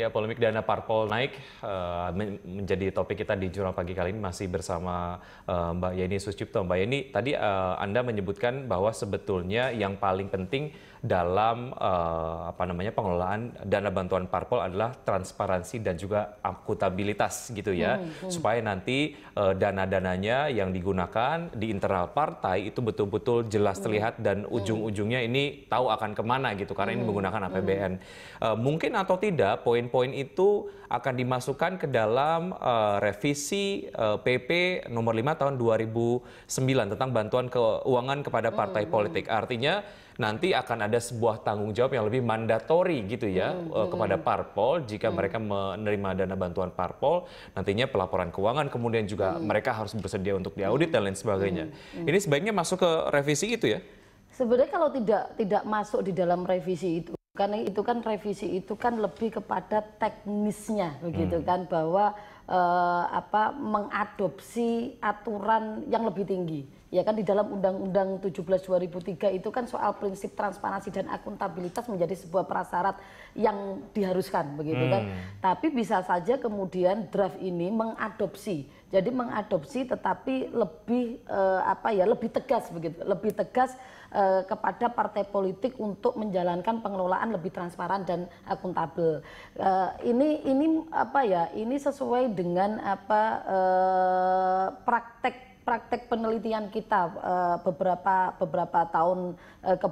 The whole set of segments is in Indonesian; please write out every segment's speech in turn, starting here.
Ya, polemik dana parpol naik uh, menjadi topik kita di jurnal pagi kali ini masih bersama uh, Mbak Yeni Suscipto. Mbak Yeni, tadi uh, Anda menyebutkan bahwa sebetulnya yang paling penting dalam uh, apa namanya pengelolaan dana bantuan parpol adalah transparansi dan juga akuntabilitas gitu ya, hmm, hmm. supaya nanti uh, dana-dananya yang digunakan di internal partai itu betul-betul jelas hmm. terlihat dan hmm. ujung-ujungnya ini tahu akan kemana gitu karena hmm. ini menggunakan APBN. Hmm. Uh, mungkin atau tidak poin poin-poin itu akan dimasukkan ke dalam uh, revisi uh, eh, PP nomor 5 tahun 2009 tentang bantuan keuangan kepada hmm, partai hmm. politik. Artinya nanti akan ada sebuah tanggung jawab yang lebih mandatori gitu ya hmm. uh, kepada parpol jika hmm. mereka menerima dana bantuan parpol, nantinya pelaporan keuangan kemudian juga hmm. mereka harus bersedia untuk diaudit hmm. dan lain sebagainya. Hmm. Hmm. Ini sebaiknya masuk ke revisi itu ya. Sebenarnya kalau tidak tidak masuk di dalam revisi itu karena itu kan revisi itu kan lebih kepada teknisnya begitu hmm. kan bahwa e, apa mengadopsi aturan yang lebih tinggi ya kan di dalam Undang-Undang 17 2003 itu kan soal prinsip transparansi dan akuntabilitas menjadi sebuah prasyarat yang diharuskan begitu kan. hmm. kan tapi bisa saja kemudian draft ini mengadopsi jadi mengadopsi tetapi lebih eh, apa ya lebih tegas begitu, lebih tegas eh, kepada partai politik untuk menjalankan pengelolaan lebih transparan dan akuntabel. Eh, ini ini apa ya? Ini sesuai dengan apa eh, praktek praktek penelitian kita uh, beberapa beberapa tahun uh, eh, ke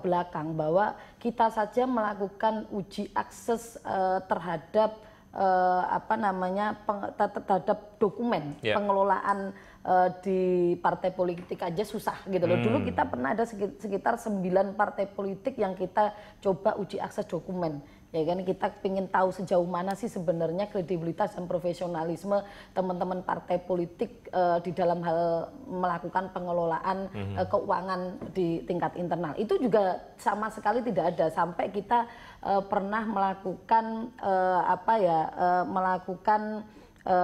bahwa kita saja melakukan uji akses uh, terhadap eh, apa namanya peng, terhadap dokumen yeah. pengelolaan eh, di partai politik aja susah gitu loh. Hmm. Dulu kita pernah ada sekitar 9 partai politik yang kita coba uji akses dokumen ya kan kita ingin tahu sejauh mana sih sebenarnya kredibilitas dan profesionalisme teman-teman partai politik e, di dalam hal melakukan pengelolaan mm-hmm. e, keuangan di tingkat internal itu juga sama sekali tidak ada sampai kita e, pernah melakukan e, apa ya e, melakukan e,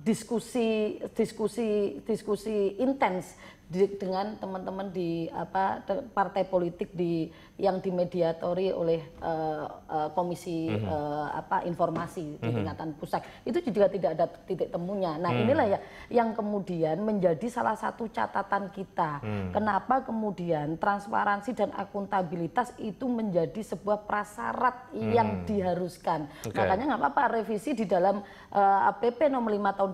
diskusi diskusi diskusi intens dengan teman-teman di apa partai politik di yang dimediatori oleh uh, uh, komisi mm -hmm. uh, apa informasi mm -hmm. tingkatan pusat itu juga tidak ada titik temunya. Nah, mm. inilah ya yang kemudian menjadi salah satu catatan kita. Mm. Kenapa kemudian transparansi dan akuntabilitas itu menjadi sebuah prasyarat mm. yang diharuskan. Okay. Makanya nggak apa-apa revisi di dalam uh, APP nomor 5 tahun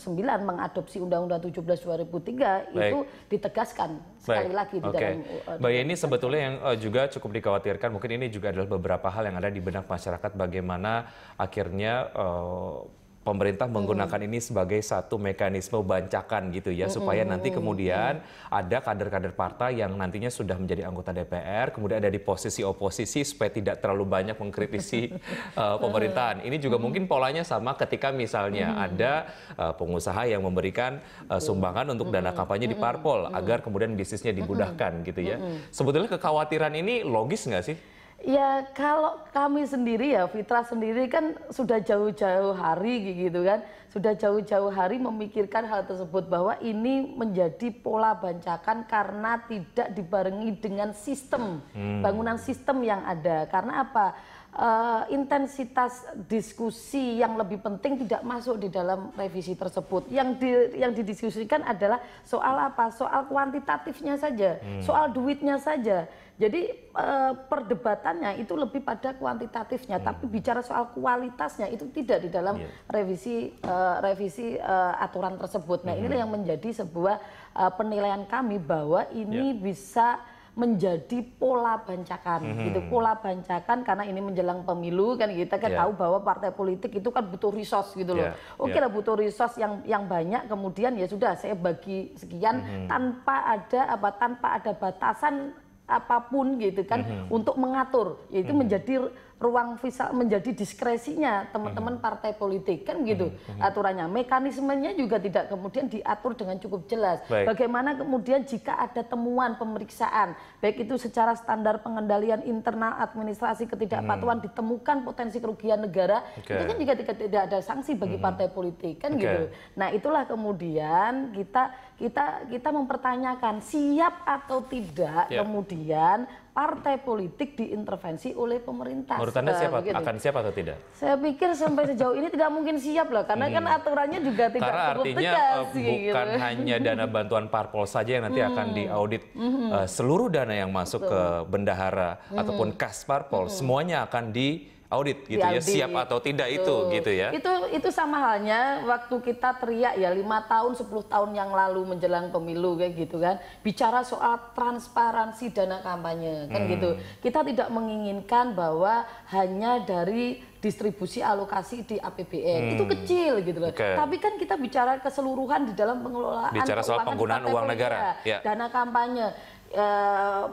2009 mengadopsi Undang-Undang 17 2003 Baik. itu ditegaskan sekali Baik. lagi di okay. dalam. Uh, Mbak eh, Yeni sebetulnya yang uh, juga cukup dikhawatirkan mungkin ini juga adalah beberapa hal yang ada di benak masyarakat bagaimana akhirnya uh, pemerintah menggunakan ini sebagai satu mekanisme bancakan gitu ya hmm. supaya nanti kemudian ada kader-kader partai yang nantinya sudah menjadi anggota DPR kemudian ada di posisi oposisi supaya tidak terlalu banyak mengkritisi uh, pemerintahan. Ini juga hmm. mungkin polanya sama ketika misalnya hmm. ada uh, pengusaha yang memberikan uh, sumbangan untuk dana kampanye di parpol agar kemudian bisnisnya dimudahkan gitu ya. Sebetulnya kekhawatiran ini logis nggak sih? Ya kalau kami sendiri ya Fitra sendiri kan sudah jauh-jauh hari gitu kan Sudah jauh-jauh hari memikirkan hal tersebut bahwa ini menjadi pola bancakan karena tidak dibarengi dengan sistem hmm. Bangunan sistem yang ada Karena apa? uh, intensitas diskusi yang lebih penting tidak masuk di dalam revisi tersebut. Yang di, yang didiskusikan adalah soal apa? Soal kuantitatifnya saja, hmm. soal duitnya saja. Jadi eh, perdebatannya itu lebih pada kuantitatifnya, hmm. tapi bicara soal kualitasnya itu tidak di dalam yeah. revisi eh, revisi eh, aturan tersebut. Nah, hmm. inilah yang menjadi sebuah eh, penilaian kami bahwa ini yeah. bisa menjadi pola bancakan mm -hmm. gitu pola bancakan karena ini menjelang pemilu kan kita kan yeah. tahu bahwa partai politik itu kan butuh resource gitu loh yeah. oke okay lah butuh resource yang yang banyak kemudian ya sudah saya bagi sekian mm -hmm. tanpa ada apa tanpa ada batasan apapun gitu kan mhm. untuk mengatur itu mhm. menjadi ruang visa menjadi diskresinya teman-teman hmm. partai politik kan hmm, gitu hmm. aturannya mekanismenya juga tidak kemudian diatur dengan cukup jelas baik. bagaimana kemudian jika ada temuan pemeriksaan baik itu secara standar pengendalian internal administrasi ketidakpatuhan hmm. ditemukan potensi kerugian negara okay. itu kan juga tidak, tidak ada sanksi bagi hmm. partai politik kan okay. gitu nah itulah kemudian kita kita kita mempertanyakan siap atau tidak yeah. kemudian partai politik diintervensi oleh pemerintah. Menurut Anda siapa begitu. akan gitu. siap atau tidak? Saya pikir sampai sejauh ini tidak mungkin siap lah karena kan hmm. kan aturannya juga tidak karena cukup artinya, tegas. Uh, bukan gitu. hanya dana bantuan parpol saja yang nanti hmm. akan diaudit eh, hmm. uh, seluruh dana yang masuk Betul. ke bendahara hmm. ataupun kas parpol hmm. semuanya akan di audit gitu ya siap atau tidak itu. itu gitu ya itu itu sama halnya waktu kita teriak ya lima tahun 10 tahun yang lalu menjelang pemilu kayak gitu kan bicara soal transparansi dana kampanye kan hmm. gitu kita tidak menginginkan bahwa hanya dari distribusi alokasi di APBN hmm. itu kecil gitu loh. Okay. Tapi kan kita bicara keseluruhan di dalam pengelolaan bicara soal penggunaan uang negara, ya, ya. dana kampanye e,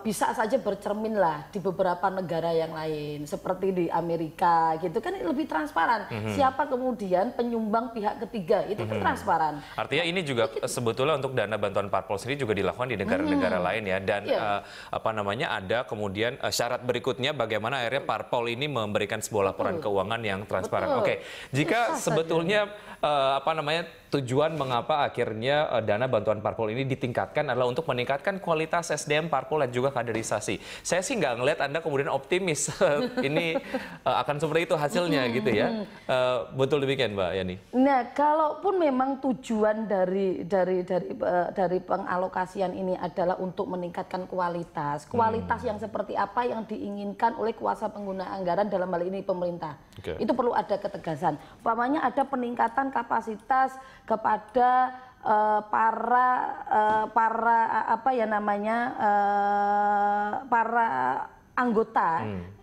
bisa saja bercermin lah di beberapa negara yang lain seperti di Amerika gitu kan lebih transparan mm -hmm. siapa kemudian penyumbang pihak ketiga itu mm -hmm. transparan artinya ini juga nah, sebetulnya untuk dana bantuan parpol sendiri juga dilakukan di negara-negara mm -hmm. lain ya dan yeah. Iya. uh, apa namanya ada kemudian uh, syarat berikutnya bagaimana akhirnya parpol ini memberikan sebuah laporan Betul. keuangan yang transparan oke okay. jika sebetulnya uh, apa namanya tujuan mengapa akhirnya uh, dana bantuan parpol ini ditingkatkan adalah untuk meningkatkan kualitas SDM parpol dan juga kaderisasi. Saya sih nggak ngelihat Anda kemudian optimis ini uh, akan seperti itu hasilnya gitu ya. Uh, betul demikian Mbak Yani. Nah, kalaupun memang tujuan dari dari dari uh, dari pengalokasian ini adalah untuk meningkatkan kualitas. Hmm. Kualitas hmm. yang seperti apa yang diinginkan oleh kuasa pengguna anggaran dalam hal ini pemerintah. Okay. Itu perlu ada ketegasan. Umpamanya ada peningkatan kapasitas kepada uh, para uh, para eh, apa ya namanya uh, para anggota hmm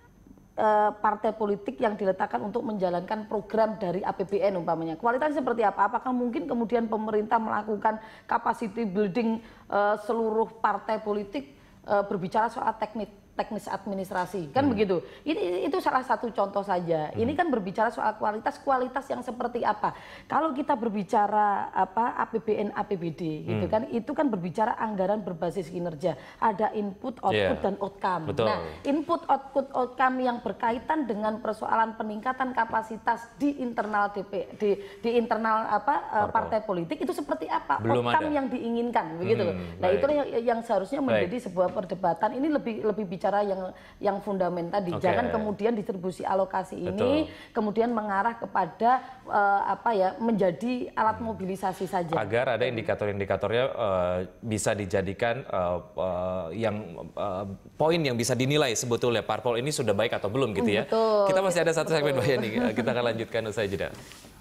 partai politik yang diletakkan untuk menjalankan program dari APBN umpamanya. Kualitasnya seperti apa? Apakah mungkin kemudian pemerintah melakukan capacity building uh, seluruh partai politik uh, berbicara soal teknik? teknis administrasi kan hmm. begitu ini itu salah satu contoh saja hmm. ini kan berbicara soal kualitas kualitas yang seperti apa kalau kita berbicara apa APBN APBD gitu hmm. gitu kan itu kan berbicara anggaran berbasis kinerja ada input output yeah. dan outcome Betul. nah input output outcome yang berkaitan dengan persoalan peningkatan kapasitas di internal DP di di internal apa eh, Parto. partai politik itu seperti apa Belum outcome ada. yang diinginkan begitu hmm, nah itu yang, yang seharusnya menjadi baik. sebuah perdebatan ini lebih lebih bicara bicara yang yang fundamental di Okay. Jangan kemudian distribusi alokasi ini kemudian mengarah kepada uh, apa ya menjadi alat hmm. mobilisasi saja. Agar ada indikator-indikatornya uh, bisa dijadikan uh, uh, yang uh, poin yang bisa dinilai sebetulnya parpol ini sudah baik atau belum gitu ya. Betul. Kita masih ada satu segmen Betul. bahaya nih. Kita akan lanjutkan usai jeda.